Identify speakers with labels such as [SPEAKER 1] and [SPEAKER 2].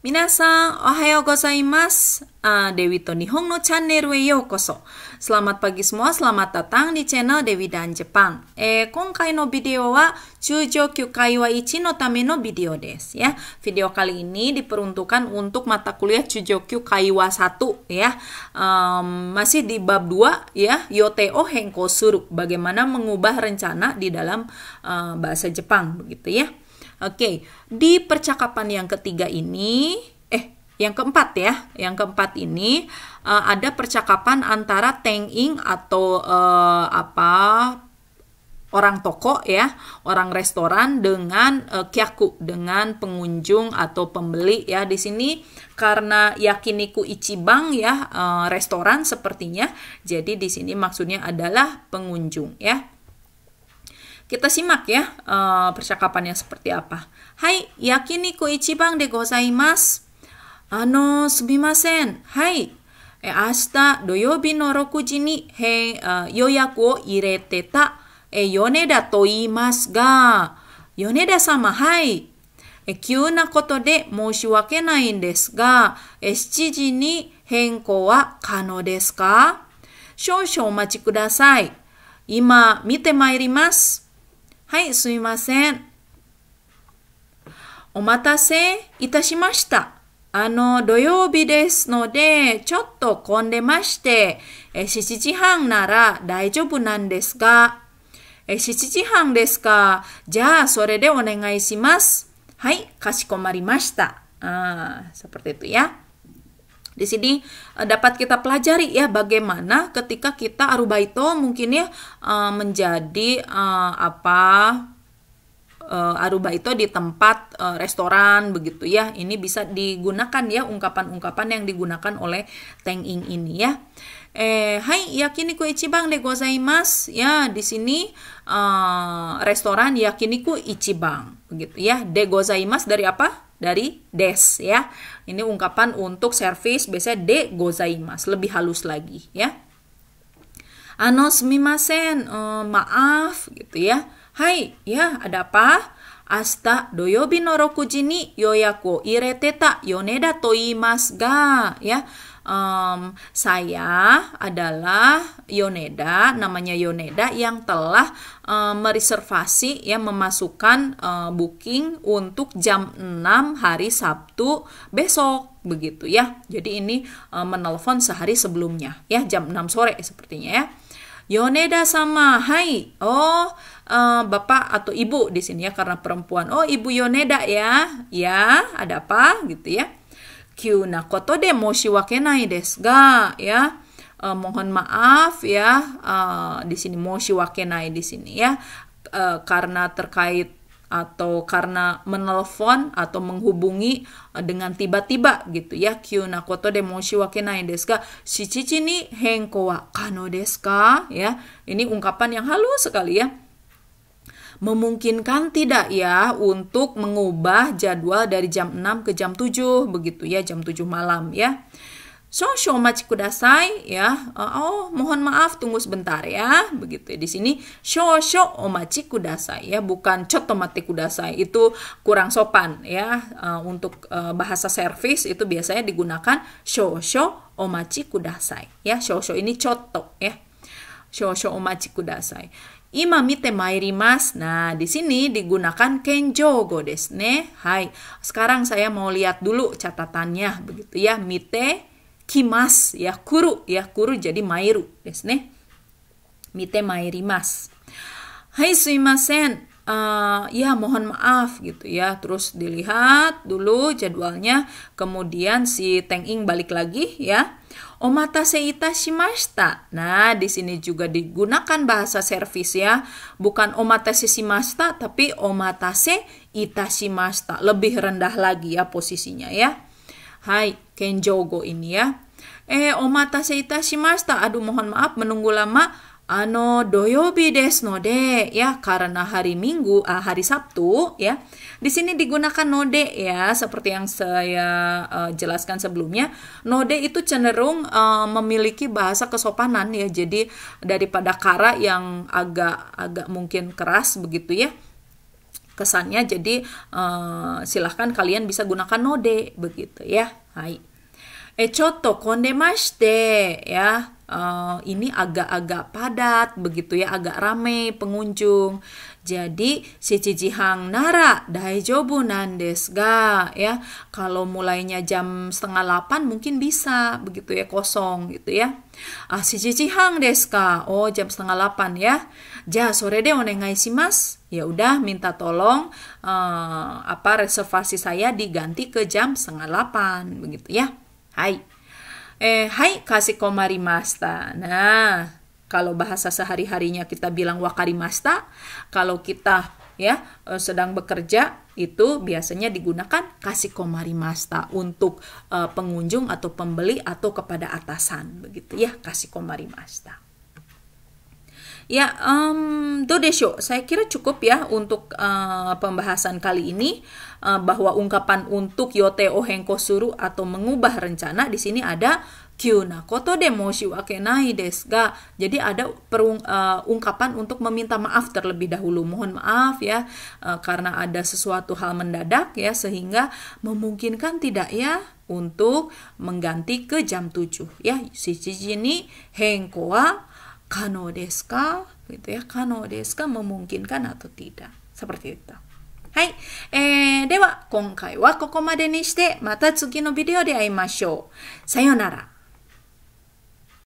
[SPEAKER 1] Minasan, ohayo gozaimasu. Uh, Dewi Toni Hong no channel we yo koso. Selamat pagi semua, selamat datang di channel Dewi dan Jepang. Eh, kongkai no video wa Chujo Kyukai wa Ichi no tame no video des ya. Video kali ini diperuntukkan untuk mata kuliah Chujo Kyukai wa 1 ya. Um, masih di bab 2 ya, Yoteo Henko Suru, bagaimana mengubah rencana di dalam uh, bahasa Jepang begitu ya. Oke, di percakapan yang ketiga ini, eh yang keempat ya, yang keempat ini uh, ada percakapan antara Teng Ing atau uh, apa orang toko ya, orang restoran dengan uh, kyaku dengan pengunjung atau pembeli ya di sini karena yakiniku ichibang ya uh, restoran sepertinya. Jadi di sini maksudnya adalah pengunjung ya. Kita simak ya uh, percakapannya seperti apa. Hai, yakiniku ichibang de gozaimasu. Ano, sumimasen. Hai, え明日土曜日の6時に、へあ予約を入れてた、え米田と言いますが、米田様、はい。え急なことで申し訳ないんですが、え7時に変更は可能ですか少々お待ちください。今、見てまいります。はい、すいません。お待たせいたしました。あの、土曜日ですので、ちょっと混んでまして、7時半なら大丈夫なんですが、7時半ですか。じゃあ、それでお願いします。はい、かしこまりました。ああ、サポ p e r Di sini eh, dapat kita pelajari ya bagaimana ketika kita arubaito mungkin ya eh, menjadi eh, apa arubaito Aruba itu di tempat restoran begitu ya. Ini bisa digunakan ya ungkapan-ungkapan yang digunakan oleh Teng Ing ini ya. Eh, hai yakiniku ichibang de gozaimasu. Ya, di sini uh, restoran yakiniku ichibang begitu ya. De gozaimasu dari apa? dari des ya. Ini ungkapan untuk servis biasanya de gozaimas lebih halus lagi ya. Ano sumimasen, uh, maaf gitu ya. Hai, ya ada apa? Asta doyobi no rokuji ni yoyaku yoneda toimasu ga ya um, saya adalah Yoneda, namanya Yoneda yang telah um, mereservasi ya memasukkan um, booking untuk jam 6 hari Sabtu besok begitu ya. Jadi ini um, menelpon sehari sebelumnya ya jam 6 sore sepertinya ya. Yoneda sama Hai. Oh, uh, Bapak atau Ibu di sini ya karena perempuan. Oh, Ibu Yoneda ya. Ya, ada apa gitu ya. Nah, de moshi wakenai ya uh, mohon maaf ya uh, di sini moshi wakenai di sini ya uh, karena terkait atau karena menelpon atau menghubungi dengan tiba-tiba gitu ya kyu nah, koto de moshi wakenai desu ga shichichi ni henko wa kano desu ka ya ini ungkapan yang halus sekali ya memungkinkan tidak ya untuk mengubah jadwal dari jam 6 ke jam 7 begitu ya jam 7 malam ya. So so much kudasai ya. Eh, oh, mohon maaf tunggu sebentar ya. Begitu ya, di sini so so omachi kudasai ya, bukan cotomati kudasai. Itu kurang sopan ya. Eh, untuk eh, bahasa servis itu biasanya digunakan so so omachi kudasai ya. So so ini coto ya. So so omachi kudasai mairimas. Nah, di sini digunakan kenjo go desu ne. Hai. Sekarang saya mau lihat dulu catatannya begitu ya. Mite kimas ya kuru ya kuru jadi mairu desu ne. Mite mairimas. Hai, suimasen uh, ya mohon maaf gitu ya terus dilihat dulu jadwalnya kemudian si tanking balik lagi ya Omata seita shimashita. Nah, di sini juga digunakan bahasa servis ya. Bukan omata se shimashita, tapi omata se ita shimashita. Lebih rendah lagi ya posisinya ya. Hai, kenjogo ini ya. Eh, omata seita shimashita. Aduh, mohon maaf menunggu lama ano doyobi des node ya karena hari Minggu uh, hari Sabtu ya di sini digunakan node ya seperti yang saya uh, jelaskan sebelumnya node itu cenderung uh, memiliki bahasa kesopanan ya jadi daripada kara yang agak agak mungkin keras begitu ya kesannya jadi uh, silahkan kalian bisa gunakan node begitu ya hai Eh, to kondemaste, ya uh, ini agak-agak padat begitu ya, agak ramai pengunjung. Jadi si Cicihang Nara Daijobu nandes ga ya. Kalau mulainya jam setengah delapan mungkin bisa begitu ya kosong gitu ya. Ah si Cicihang deska. Oh jam setengah delapan ya. Ja sore deh onegai mas. Ya udah minta tolong uh, apa reservasi saya diganti ke jam setengah delapan begitu ya. Hai eh hai kasih komarimasta. Nah, kalau bahasa sehari-harinya kita bilang wakarimasta, kalau kita ya eh, sedang bekerja itu biasanya digunakan kasih komarimasta untuk uh, pengunjung atau pembeli atau kepada atasan begitu ya kasih komarimasta. Ya, um, Dodesho, saya kira cukup ya untuk uh, pembahasan kali ini uh, bahwa ungkapan untuk yote o henko suru atau mengubah rencana di sini ada kyuna koto demo shiwake nai desu ga. Jadi ada perung, uh, ungkapan untuk meminta maaf terlebih dahulu. Mohon maaf ya uh, karena ada sesuatu hal mendadak ya sehingga memungkinkan tidak ya untuk mengganti ke jam 7 ya. Si ini henko wa 可能ですか可能ですか memungkinkan atau t i d a はい、えー、では今回はここまでにしてまた次のビデオで会いましょうさよなら